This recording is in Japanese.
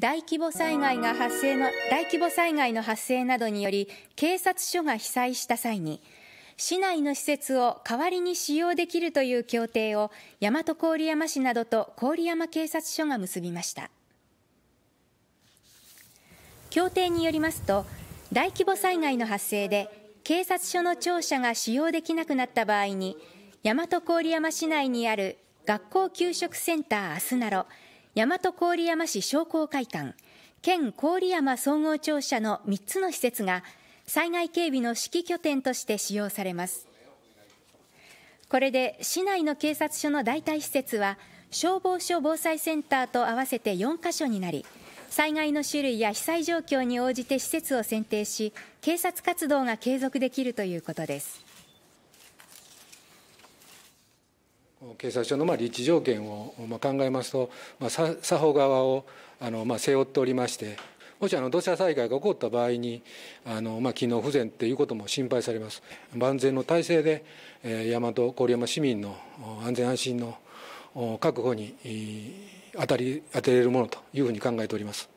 大規模災害が発生の大規模災害の発生などにより警察署が被災した際に市内の施設を代わりに使用できるという協定を大和郡山市などと郡山警察署が結びました協定によりますと大規模災害の発生で警察署の庁舎が使用できなくなった場合に大和郡山市内にある学校給食センターあすなろ大和郡山市商工会館、県郡山総合庁舎の3つの施設が災害警備の指揮拠点として使用されます。これで市内の警察署の代替施設は消防署防災センターと合わせて4か所になり災害の種類や被災状況に応じて施設を選定し警察活動が継続できるということです警察署のまあ立地条件をまあ考えますと、まあ、作法側をあのまあ背負っておりまして、もしあの土砂災害が起こった場合に、あのまあ、機能不全ということも心配されます、万全の体制で、えー、大和郡山市民の安全安心の確保に当たり当てれるものというふうに考えております。